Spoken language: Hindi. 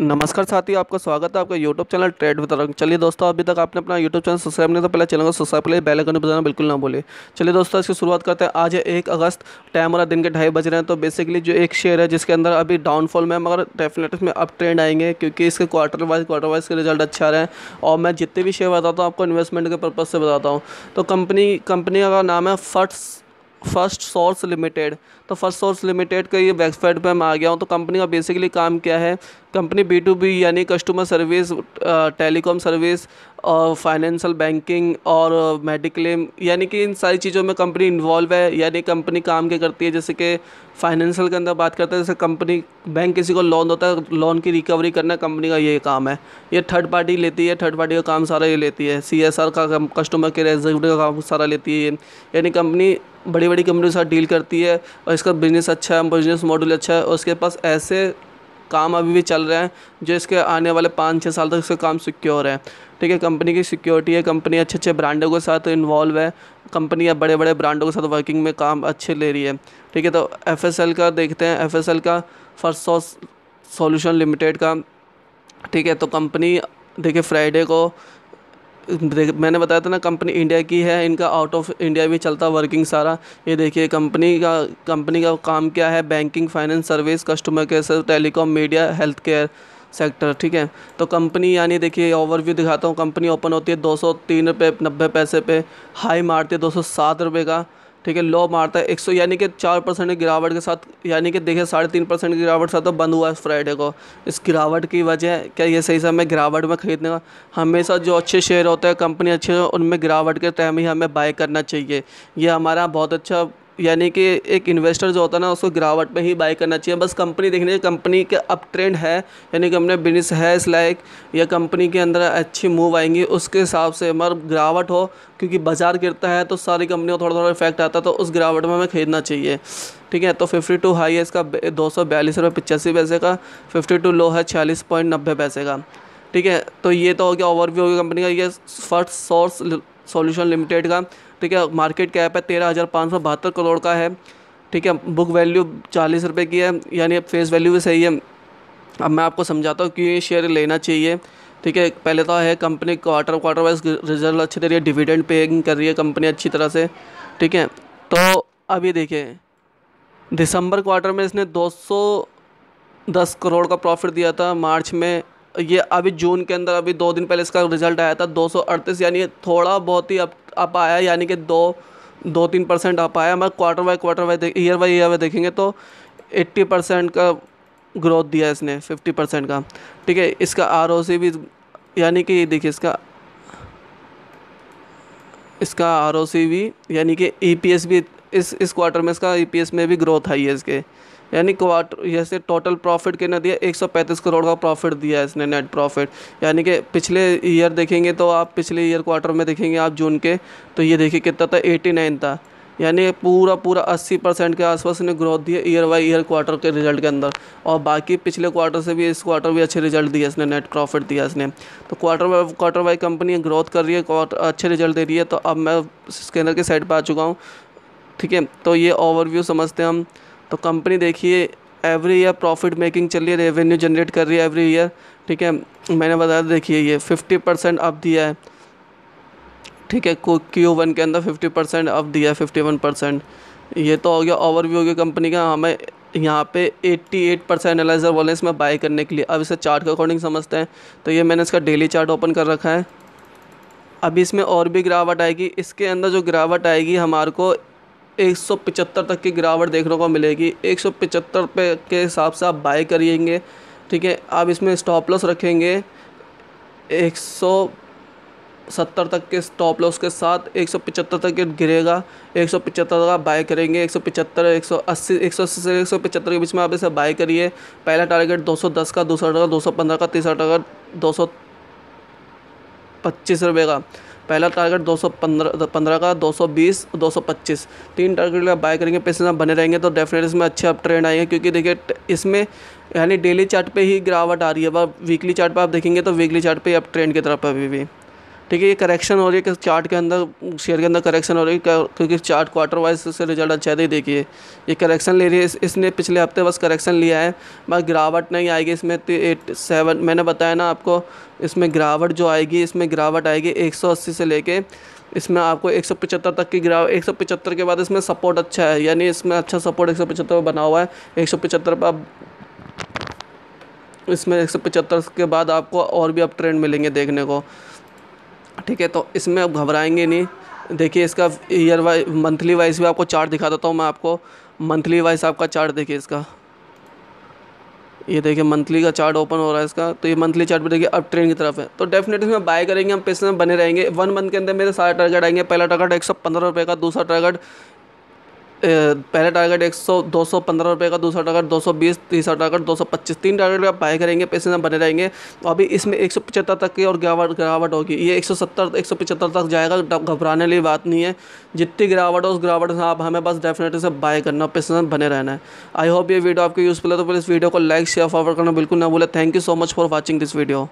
नमस्कार साथी आपका स्वागत है आपका यूट्यूब चैनल ट्रेड रहा चलिए दोस्तों अभी तक आपने अपना यूट्यूब चैनल सब्सक्राइब नहीं तो पहले चैनल को सब्सक्राइब लिए बेल आइकन बजाना बिल्कुल ना भूले चलिए दोस्तों इसकी शुरुआत करते हैं आज है एक अगस्त टाइम और दिन के ढाई बज रहे हैं तो बेसिकली जो एक शेयर है जिसके अंदर अभी डाउनफॉल में मगर डेफिनेटली इसमें अप ट्रेंड आएंगे क्योंकि इसके क्वार्टर वाइज क्वार्टर वाइज के रिजल्ट अच्छे आ रहे हैं और मैं जितने भी शेयर बताता हूँ आपको इन्वेस्टमेंट के पर्पज़ से बताता हूँ तो कंपनी कंपनी का नाम है फर्स्ट फर्स्ट सोर्स लिमिटेड तो फर्स्ट सोर्स लिमिटेड के ये वेबसाइट पे मैं आ गया हूँ तो कंपनी का बेसिकली काम क्या है कंपनी बी टू बी यानी कस्टमर सर्विस टेलीकॉम सर्विस और फाइनेंशियल बैंकिंग और मेडिक्लेम यानी कि इन सारी चीज़ों में कंपनी इन्वॉल्व है यानी कंपनी काम के करती है जैसे कि फाइनेंशियल के अंदर बात करते हैं जैसे कंपनी बैंक किसी को लोन देता है लोन की रिकवरी करना कंपनी का ये काम है ये थर्ड पार्टी लेती है थर्ड पार्टी का काम सारा ये लेती है सी एस आर का कस्टमर केयर एग्जीक्यूटिव का काम सारा लेती है यानी कंपनी बड़ी बड़ी कंपनी के साथ डील करती है और इसका बिज़नेस अच्छा है बिज़नेस मॉडल अच्छा है और उसके पास ऐसे काम अभी भी चल रहे हैं जो इसके आने वाले पाँच छः साल तक इसका काम सिक्योर है ठीक है कंपनी की सिक्योरिटी है कंपनी अच्छे अच्छे ब्रांडों के साथ इन्वॉल्व है कंपनी अब बड़े बड़े ब्रांडों के साथ वर्किंग में काम अच्छे ले रही है ठीक है तो एफ का देखते हैं एफ का फर्स्ट सॉस सोल्यूशन लिमिटेड का ठीक है तो कंपनी देखिए फ्राइडे को मैंने बताया था ना कंपनी इंडिया की है इनका आउट ऑफ इंडिया भी चलता वर्किंग सारा ये देखिए कंपनी का कंपनी का काम क्या है banking finance service customer care service telecom media health care sector ठीक है तो कंपनी यानी देखिए ओवरव्यू दिखाता हूँ कंपनी ओपन होती है दो सौ तीन रुपये नब्बे पैसे पे हाई मारती है दो सौ सात रुपये का ठीक है लो मारता है एक सौ यानी कि चार परसेंट की गिरावट के साथ यानी कि देखिए साढ़े तीन परसेंट की गिरावट साथ तो बंद हुआ है फ्राइडे को इस गिरावट की वजह क्या ये सही समय गिरावट में ख़रीदने का हमेशा जो अच्छे शेयर होते हैं कंपनी अच्छे उनमें गिरावट के टाइम ही हमें बाय करना चाहिए यह हमारा बहुत अच्छा यानी कि एक इन्वेस्टर जो होता है ना उसको गिरावट में ही बाई करना चाहिए बस कंपनी देखनी चाहिए कंपनी के अप ट्रेंड है यानी कि हमने बिजनेस है इस लाइक या कंपनी के अंदर अच्छी मूव आएंगी उसके हिसाब से मगर गिरावट हो क्योंकि बाज़ार गिरता है तो सारी कंपनी को थोड़ा थोड़ा इफेक्ट आता है तो उस गिरावट में हमें खरीदना चाहिए ठीक है तो फिफ्टी टू हाई है इसका दो सौ बयालीस रुपये पचासी पैसे का फिफ्टी टू लो है छियालीस पॉइंट नब्बे पैसे का ठीक है तो ये तो हो गया ओवरव्यू हो गया कंपनी का ये फर्स्ट सोर्स सॉल्यूशन लिमिटेड का ठीक है मार्केट कैप है तेरह हज़ार पाँच सौ बहत्तर करोड़ का है ठीक है बुक वैल्यू चालीस रुपये की है यानी अब फेस वैल्यू भी सही है अब मैं आपको समझाता हूँ क्यों ये शेयर लेना चाहिए ठीक है पहले तो है company quarter quarter wise result अच्छी दे रही है डिविडेंड पेइंग कर रही है कंपनी अच्छी तरह से ठीक है तो अब ये देखिए दिसंबर क्वार्टर में इसने 210 करोड़ का प्रॉफिट दिया था मार्च में ये अभी जून के अंदर अभी दो दिन पहले इसका रिजल्ट आया था दो यानी थोड़ा बहुत ही अप आया यानी कि दो दो तीन परसेंट अप आया हमारे quarter by quarter by year by year में देखेंगे तो एट्टी परसेंट का ग्रोथ दिया इसने फिफ्टी परसेंट का ठीक है इसका आर भी यानी कि देखिए इसका इसका आर भी यानी कि ई e भी इस इस क्वार्टर में इसका ई e में भी ग्रोथ आई है इसके यानी क्वार्टर जैसे टोटल प्रॉफिट कितना दिया 135 करोड़ का प्रॉफिट दिया है इसने नेट प्रॉफिट यानी कि पिछले ईयर देखेंगे तो आप पिछले ईयर क्वार्टर में देखेंगे आप जून के तो ये देखिए कितना था नाइन था यानी पूरा पूरा 80 परसेंट के आसपास ने ग्रोथ दी है ईयर बाई ईयर क्वार्टर के रिजल्ट के अंदर और बाकी पिछले क्वार्टर से भी इस क्वार्टर भी अच्छे रिजल्ट दिया इसने नेट प्रॉफिट दिया इसने तो quarter by quarter by company growth कर रही है अच्छे रिजल्ट दे रही है तो अब मैं स्कैनर के साइड पर आ चुका हूँ ठीक है तो ये ओवरव्यू समझते हैं हम तो कंपनी देखिए एवरी ईयर प्रॉफिट मेकिंग चल रही है रेवेन्यू जनरेट कर रही है एवरी ईयर ठीक है मैंने बताया देखिए ये फिफ्टी परसेंट अप दिया है ठीक है क्यू वन के अंदर फिफ्टी परसेंट अप दिया है फिफ्टी वन परसेंट ये तो हो गया ओवरव्यू हो गया कंपनी का हमें यहाँ पे एट परसेंट एनालाइजर बोले इसमें बाय करने के लिए अब इसे चार्ट के अकॉर्डिंग समझते हैं तो ये मैंने इसका डेली चार्ट ओपन कर रखा है अभी इसमें और भी गिरावट आएगी इसके अंदर जो गिरावट आएगी हमारे को 175 तक की गिरावट देखने को मिलेगी 175 पे के हिसाब से आप बाय करिएंगे ठीक है आप इसमें स्टॉप लॉस रखेंगे 170 तक के स्टॉप लॉस के साथ 175 तक गिरेगा 175 तक आप बाय करेंगे 175 180 180 से 175 के बीच में आप इसे बाय करिए पहला टारगेट 210 का दूसरा टारगेट 215 का तीसरा टारगेट दो सौ पच्चीस रुपये का पहला टारगेट 215 पंद्रह का 220 225 तीन टारगेट का बाय करेंगे पैसे बने रहेंगे तो डेफिनेटली इसमें अच्छे अप ट्रेंड आएंगे क्योंकि देखिए इसमें यानी डेली चार्ट पे ही गिरावट आ रही है अब वीकली चार्ट पे आप देखेंगे तो वीकली चार्ट पे अप ट्रेंड की तरफ अभी भी ठीक है ये करेक्शन हो रही है कि चार्ट के अंदर शेयर के अंदर करेक्शन हो रही है क्योंकि चार्ट क्वार्टर वाइज से रिजल्ट अच्छा है तो देखिए ये करेक्शन ले रही है इस, इसने पिछले हफ्ते बस करेक्शन लिया है बस गिरावट नहीं आएगी इसमें एट तो सेवन मैंने बताया ना आपको इसमें गिरावट जो आएगी इसमें गिरावट आएगी एक से लेके इसमें आपको एक तक की गिराव एक के बाद इसमें सपोर्ट अच्छा है यानी इसमें अच्छा सपोर्ट एक सौ बना हुआ है एक सौ पर इसमें एक के बाद आपको और भी अब ट्रेंड मिलेंगे देखने को ठीक है तो इसमें आप घबराएंगे नहीं देखिए इसका ईयर वाइज मंथली वाइज भी आपको चार्ट दिखा देता हूँ मैं आपको मंथली वाइज आपका चार्ट देखिए इसका ये देखिए मंथली का चार्ट ओपन हो रहा है इसका तो ये मंथली चार्ट पर देखिए अब ट्रेन की तरफ है तो डेफिनेटली इसमें बाय करेंगे हम पैसे में बने रहेंगे वन मंथ के अंदर मेरे सारे टारगेट आएंगे पहला टारगेट एक सौ पंद्रह रुपये का दूसरा टारगेट पहला टारगेट एक सौ दो सौ पंद्रह रुपये का दूसरा टारगेट दो सौ बीस तीसरा टारगेट दो सौ पच्चीस तीन टारगेट आप बाय करेंगे पैसे ना बने रहेंगे तो अभी इसमें एक सौ पचहत्तर तक की और गिरावट गिरावट होगी ये एक सौ सत्तर एक सौ पचहत्तर तक जाएगा घबराने वाली बात नहीं है जितनी गिरावट हो उस गिरावट से आप हमें बस डेफिनेटली से बाय करना पैसे बने रहना है आई होप ये वीडियो आपको यूज़फुल है तो प्लीज़ वीडियो को लाइक शेयर फॉरवर्ड करना बिल्कुल ना भूलें thank you so much for watching this video